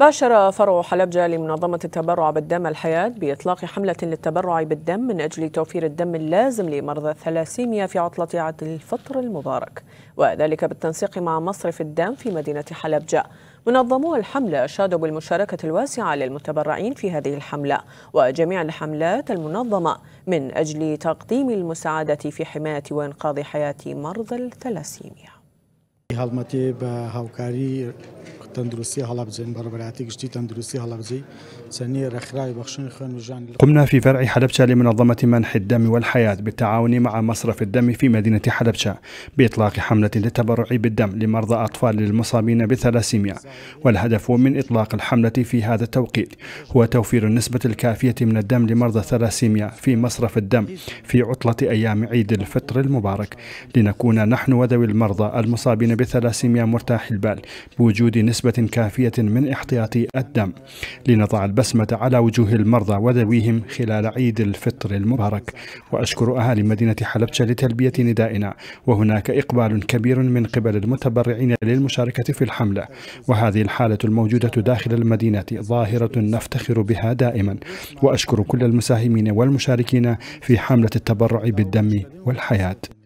باشر فرع حلبجة لمنظمة التبرع بالدم الحياة بإطلاق حملة للتبرع بالدم من أجل توفير الدم اللازم لمرضى الثلاسيميا في عطلة عيد الفطر المبارك وذلك بالتنسيق مع مصرف الدم في مدينة حلبجة منظمو الحملة أشادوا بالمشاركة الواسعة للمتبرعين في هذه الحملة وجميع الحملات المنظمة من أجل تقديم المساعدة في حماية وإنقاذ حياة مرضى الثلاسيميا قمنا في فرع حلبشة لمنظمة منح الدم والحياة بالتعاون مع مصرف الدم في مدينة حلبشة بإطلاق حملة للتبرع بالدم لمرضى أطفال المصابين بالثلاسيميا والهدف من إطلاق الحملة في هذا التوقيت هو توفير النسبة الكافية من الدم لمرضى الثلاسيميا في مصرف الدم في عطلة أيام عيد الفطر المبارك لنكون نحن وذوي المرضى المصابين بالثلاسيميا مرتاح البال بوجود نسبة نسبة كافية من احتياطي الدم لنضع البسمة على وجوه المرضى وذويهم خلال عيد الفطر المبارك وأشكر أهالي مدينة حلبشة لتلبية ندائنا وهناك إقبال كبير من قبل المتبرعين للمشاركة في الحملة وهذه الحالة الموجودة داخل المدينة ظاهرة نفتخر بها دائما وأشكر كل المساهمين والمشاركين في حملة التبرع بالدم والحياة